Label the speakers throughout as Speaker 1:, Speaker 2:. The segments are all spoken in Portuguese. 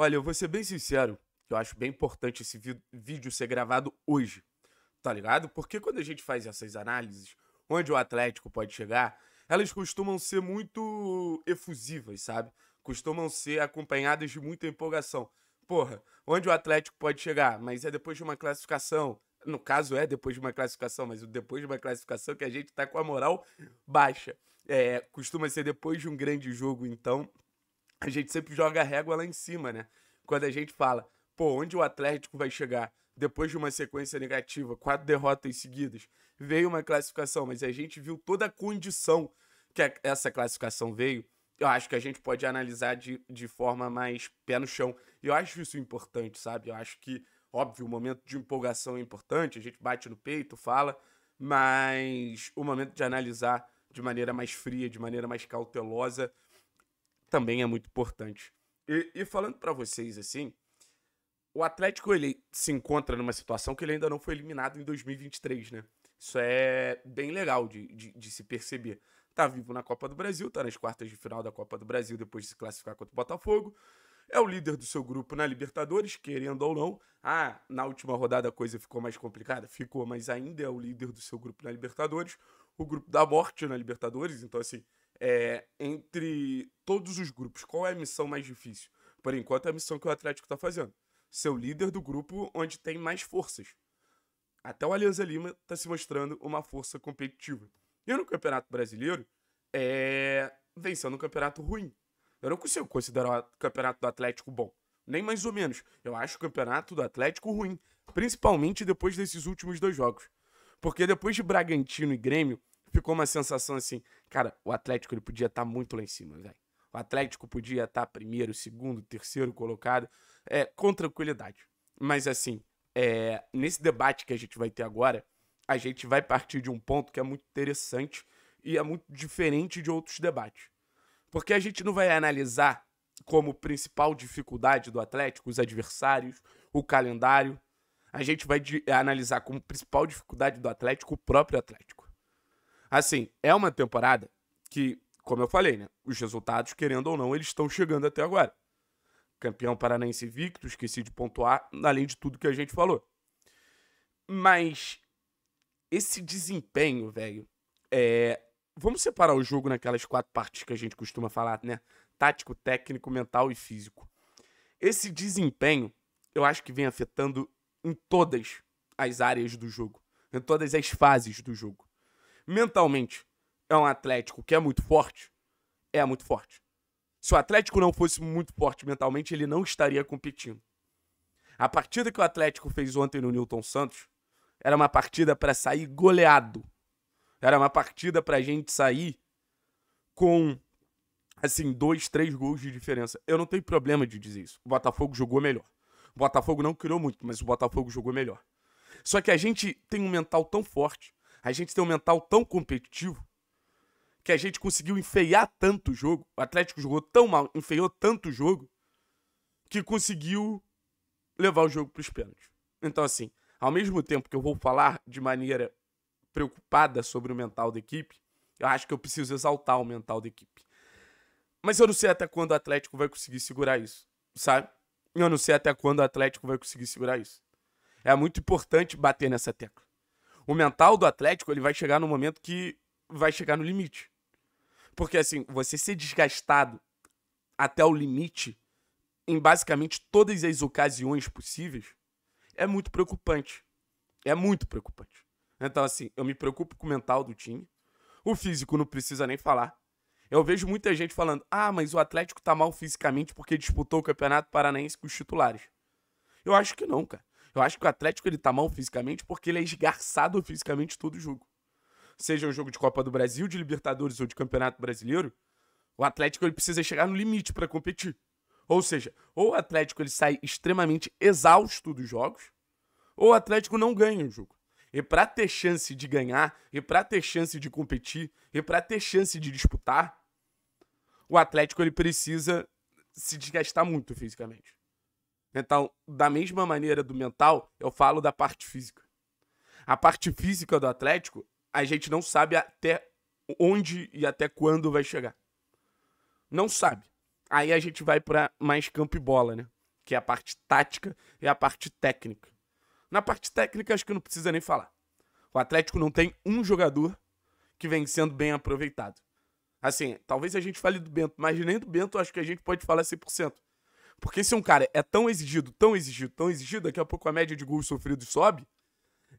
Speaker 1: Olha, eu vou ser bem sincero, eu acho bem importante esse vídeo ser gravado hoje, tá ligado? Porque quando a gente faz essas análises, onde o Atlético pode chegar, elas costumam ser muito efusivas, sabe? Costumam ser acompanhadas de muita empolgação. Porra, onde o Atlético pode chegar? Mas é depois de uma classificação. No caso, é depois de uma classificação, mas depois de uma classificação que a gente tá com a moral baixa. É, costuma ser depois de um grande jogo, então a gente sempre joga a régua lá em cima, né? Quando a gente fala, pô, onde o Atlético vai chegar depois de uma sequência negativa, quatro derrotas seguidas, veio uma classificação, mas a gente viu toda a condição que essa classificação veio. Eu acho que a gente pode analisar de, de forma mais pé no chão. E eu acho isso importante, sabe? Eu acho que, óbvio, o momento de empolgação é importante, a gente bate no peito, fala, mas o momento de analisar de maneira mais fria, de maneira mais cautelosa, também é muito importante. E, e falando para vocês assim, o Atlético ele se encontra numa situação que ele ainda não foi eliminado em 2023, né? Isso é bem legal de, de, de, se perceber. Tá vivo na Copa do Brasil, tá nas quartas de final da Copa do Brasil depois de se classificar contra o Botafogo. É o líder do seu grupo na Libertadores, querendo ou não. Ah, na última rodada a coisa ficou mais complicada? Ficou, mas ainda é o líder do seu grupo na Libertadores. O grupo da morte na Libertadores, então assim, é, entre todos os grupos, qual é a missão mais difícil? Por enquanto, é a missão que o Atlético está fazendo. Ser o líder do grupo onde tem mais forças. Até o Alianza Lima está se mostrando uma força competitiva. E no Campeonato Brasileiro, é... vencendo um campeonato ruim. Eu não consigo considerar o campeonato do Atlético bom. Nem mais ou menos. Eu acho o campeonato do Atlético ruim. Principalmente depois desses últimos dois jogos. Porque depois de Bragantino e Grêmio, ficou uma sensação assim, cara, o Atlético ele podia estar tá muito lá em cima, velho. O Atlético podia estar tá primeiro, segundo, terceiro colocado, é, com tranquilidade. Mas assim, é, nesse debate que a gente vai ter agora, a gente vai partir de um ponto que é muito interessante e é muito diferente de outros debates. Porque a gente não vai analisar como principal dificuldade do Atlético os adversários, o calendário. A gente vai analisar como principal dificuldade do Atlético o próprio Atlético. Assim, é uma temporada que, como eu falei, né? Os resultados, querendo ou não, eles estão chegando até agora. Campeão paranaense invicto, esqueci de pontuar, além de tudo que a gente falou. Mas esse desempenho, velho, é... Vamos separar o jogo naquelas quatro partes que a gente costuma falar, né? Tático, técnico, mental e físico. Esse desempenho, eu acho que vem afetando em todas as áreas do jogo, em todas as fases do jogo mentalmente é um Atlético que é muito forte, é muito forte. Se o Atlético não fosse muito forte mentalmente, ele não estaria competindo. A partida que o Atlético fez ontem no Newton Santos era uma partida para sair goleado. Era uma partida para a gente sair com, assim, dois, três gols de diferença. Eu não tenho problema de dizer isso. O Botafogo jogou melhor. O Botafogo não criou muito, mas o Botafogo jogou melhor. Só que a gente tem um mental tão forte a gente tem um mental tão competitivo que a gente conseguiu enfeiar tanto o jogo. O Atlético jogou tão mal, enfeiou tanto o jogo, que conseguiu levar o jogo para os pênaltis. Então, assim, ao mesmo tempo que eu vou falar de maneira preocupada sobre o mental da equipe, eu acho que eu preciso exaltar o mental da equipe. Mas eu não sei até quando o Atlético vai conseguir segurar isso, sabe? Eu não sei até quando o Atlético vai conseguir segurar isso. É muito importante bater nessa tecla. O mental do Atlético, ele vai chegar no momento que vai chegar no limite. Porque assim, você ser desgastado até o limite em basicamente todas as ocasiões possíveis é muito preocupante. É muito preocupante. Então assim, eu me preocupo com o mental do time. O físico não precisa nem falar. Eu vejo muita gente falando: "Ah, mas o Atlético tá mal fisicamente porque disputou o Campeonato Paranaense com os titulares". Eu acho que não, cara. Eu acho que o Atlético ele tá mal fisicamente porque ele é esgarçado fisicamente todo jogo. Seja um jogo de Copa do Brasil, de Libertadores ou de Campeonato Brasileiro, o Atlético ele precisa chegar no limite para competir. Ou seja, ou o Atlético ele sai extremamente exausto dos jogos, ou o Atlético não ganha o jogo. E para ter chance de ganhar, e para ter chance de competir, e para ter chance de disputar, o Atlético ele precisa se desgastar muito fisicamente. Então, da mesma maneira do mental, eu falo da parte física. A parte física do Atlético, a gente não sabe até onde e até quando vai chegar. Não sabe. Aí a gente vai para mais campo e bola, né? Que é a parte tática e a parte técnica. Na parte técnica, acho que não precisa nem falar. O Atlético não tem um jogador que vem sendo bem aproveitado. Assim, talvez a gente fale do Bento, mas nem do Bento acho que a gente pode falar 100%. Porque se um cara é tão exigido, tão exigido, tão exigido, daqui a pouco a média de gols sofridos sobe.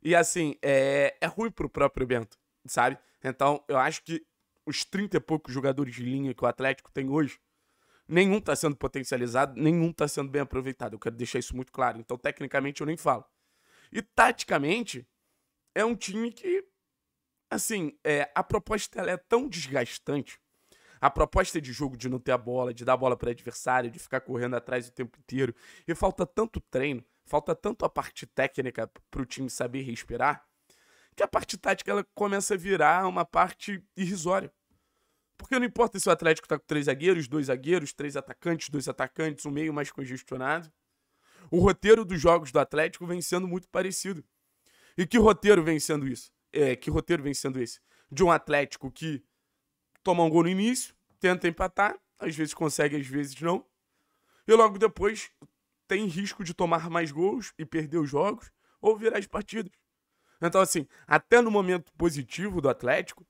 Speaker 1: E assim, é, é ruim pro próprio Bento, sabe? Então, eu acho que os 30 e poucos jogadores de linha que o Atlético tem hoje, nenhum tá sendo potencializado, nenhum tá sendo bem aproveitado. Eu quero deixar isso muito claro. Então, tecnicamente, eu nem falo. E taticamente, é um time que, assim, é, a proposta ela é tão desgastante a proposta de jogo de não ter a bola, de dar a bola para adversário, de ficar correndo atrás o tempo inteiro. E falta tanto treino, falta tanto a parte técnica para o time saber respirar, que a parte tática ela começa a virar uma parte irrisória. Porque não importa se o Atlético está com três zagueiros, dois zagueiros, três atacantes, dois atacantes, um meio mais congestionado. O roteiro dos jogos do Atlético vem sendo muito parecido. E que roteiro vem sendo isso? É, que roteiro vem sendo esse? De um Atlético que Toma um gol no início, tenta empatar, às vezes consegue, às vezes não. E logo depois tem risco de tomar mais gols e perder os jogos ou virar as partidas. Então, assim, até no momento positivo do Atlético,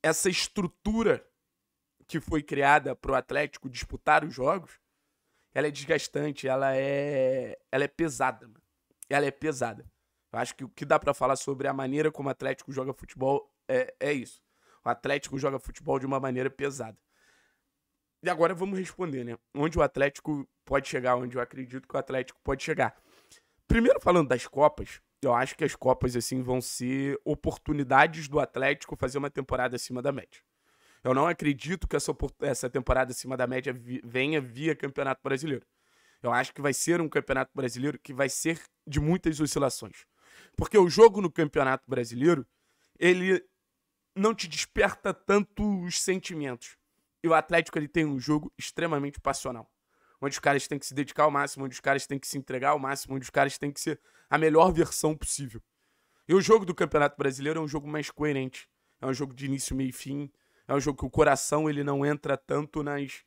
Speaker 1: essa estrutura que foi criada para o Atlético disputar os jogos, ela é desgastante, ela é, ela é pesada. Mano. Ela é pesada. Eu acho que o que dá para falar sobre a maneira como o Atlético joga futebol é, é isso. O Atlético joga futebol de uma maneira pesada. E agora vamos responder, né? Onde o Atlético pode chegar, onde eu acredito que o Atlético pode chegar. Primeiro, falando das Copas, eu acho que as Copas, assim, vão ser oportunidades do Atlético fazer uma temporada acima da média. Eu não acredito que essa, essa temporada acima da média venha via Campeonato Brasileiro. Eu acho que vai ser um Campeonato Brasileiro que vai ser de muitas oscilações. Porque o jogo no Campeonato Brasileiro, ele não te desperta tanto os sentimentos. E o Atlético ele tem um jogo extremamente passional. Onde os caras têm que se dedicar ao máximo, onde os caras têm que se entregar ao máximo, onde os caras têm que ser a melhor versão possível. E o jogo do Campeonato Brasileiro é um jogo mais coerente. É um jogo de início, meio e fim. É um jogo que o coração ele não entra tanto nas,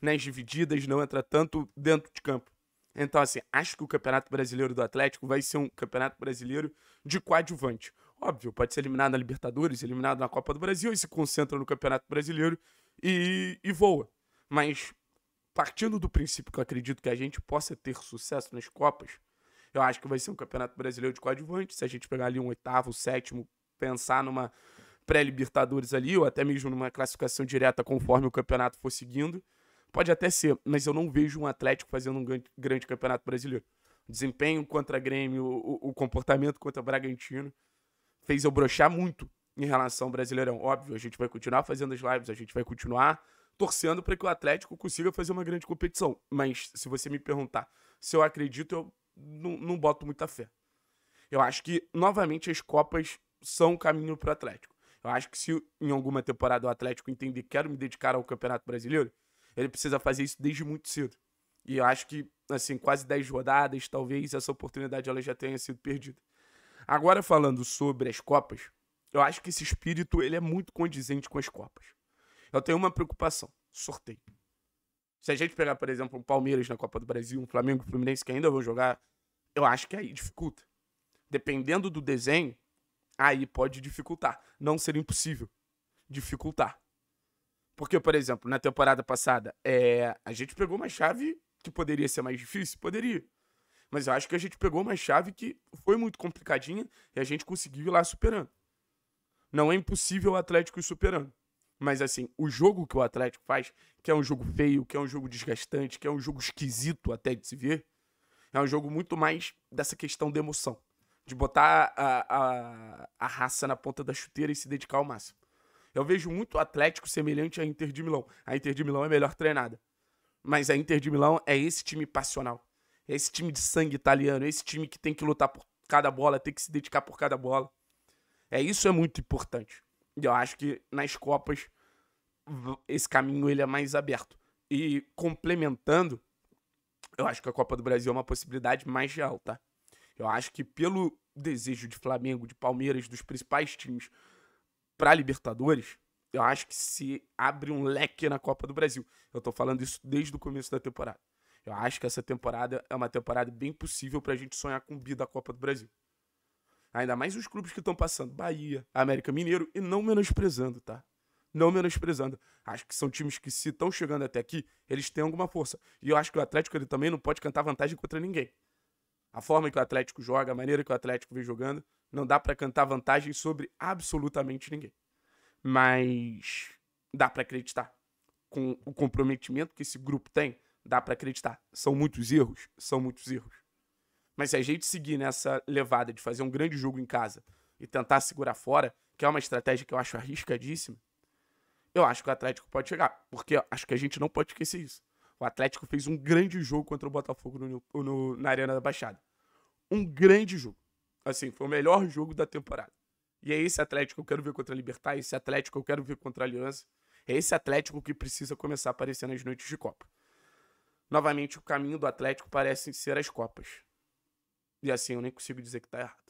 Speaker 1: nas divididas, não entra tanto dentro de campo. Então, assim, acho que o Campeonato Brasileiro do Atlético vai ser um Campeonato Brasileiro de coadjuvante. Óbvio, pode ser eliminado na Libertadores, eliminado na Copa do Brasil e se concentra no Campeonato Brasileiro e, e voa. Mas partindo do princípio que eu acredito que a gente possa ter sucesso nas Copas, eu acho que vai ser um Campeonato Brasileiro de coadjuvante. Se a gente pegar ali um oitavo, sétimo, pensar numa pré-Libertadores ali, ou até mesmo numa classificação direta conforme o campeonato for seguindo, pode até ser, mas eu não vejo um Atlético fazendo um grande Campeonato Brasileiro. Desempenho contra Grêmio, o, o comportamento contra Bragantino fez eu brochar muito em relação ao Brasileirão. Óbvio, a gente vai continuar fazendo as lives, a gente vai continuar torcendo para que o Atlético consiga fazer uma grande competição. Mas se você me perguntar se eu acredito, eu não, não boto muita fé. Eu acho que, novamente, as Copas são o caminho para o Atlético. Eu acho que se em alguma temporada o Atlético entender que quero me dedicar ao Campeonato Brasileiro, ele precisa fazer isso desde muito cedo. E eu acho que, assim, quase 10 rodadas, talvez, essa oportunidade ela já tenha sido perdida. Agora falando sobre as copas, eu acho que esse espírito ele é muito condizente com as copas. Eu tenho uma preocupação, sorteio. Se a gente pegar, por exemplo, um Palmeiras na Copa do Brasil, um Flamengo e um Fluminense que ainda vão jogar, eu acho que aí dificulta. Dependendo do desenho, aí pode dificultar. Não ser impossível. Dificultar. Porque, por exemplo, na temporada passada, é... a gente pegou uma chave que poderia ser mais difícil? Poderia. Mas acho que a gente pegou uma chave que foi muito complicadinha e a gente conseguiu ir lá superando. Não é impossível o Atlético ir superando. Mas assim, o jogo que o Atlético faz, que é um jogo feio, que é um jogo desgastante, que é um jogo esquisito até de se ver, é um jogo muito mais dessa questão de emoção. De botar a, a, a raça na ponta da chuteira e se dedicar ao máximo. Eu vejo muito o Atlético semelhante à Inter de Milão. A Inter de Milão é melhor treinada. Mas a Inter de Milão é esse time passional. É esse time de sangue italiano, é esse time que tem que lutar por cada bola, tem que se dedicar por cada bola. É isso é muito importante. E eu acho que nas Copas esse caminho ele é mais aberto. E complementando, eu acho que a Copa do Brasil é uma possibilidade mais real, tá? Eu acho que pelo desejo de Flamengo, de Palmeiras, dos principais times para Libertadores, eu acho que se abre um leque na Copa do Brasil. Eu tô falando isso desde o começo da temporada. Eu acho que essa temporada é uma temporada bem possível pra gente sonhar com o bi da Copa do Brasil. Ainda mais os clubes que estão passando, Bahia, América Mineiro, e não menosprezando, tá? Não menosprezando. Acho que são times que, se estão chegando até aqui, eles têm alguma força. E eu acho que o Atlético ele também não pode cantar vantagem contra ninguém. A forma que o Atlético joga, a maneira que o Atlético vem jogando, não dá para cantar vantagem sobre absolutamente ninguém. Mas dá para acreditar com o comprometimento que esse grupo tem, dá para acreditar. São muitos erros, são muitos erros. Mas se a gente seguir nessa levada de fazer um grande jogo em casa e tentar segurar fora, que é uma estratégia que eu acho arriscadíssima, eu acho que o Atlético pode chegar. Porque acho que a gente não pode esquecer isso. O Atlético fez um grande jogo contra o Botafogo no, no, na Arena da Baixada. Um grande jogo. Assim, foi o melhor jogo da temporada. E é esse Atlético que eu quero ver contra a Libertar, é esse Atlético que eu quero ver contra a Aliança. É esse Atlético que precisa começar a aparecer nas noites de Copa. Novamente, o caminho do Atlético parece ser as Copas. E assim, eu nem consigo dizer que tá errado.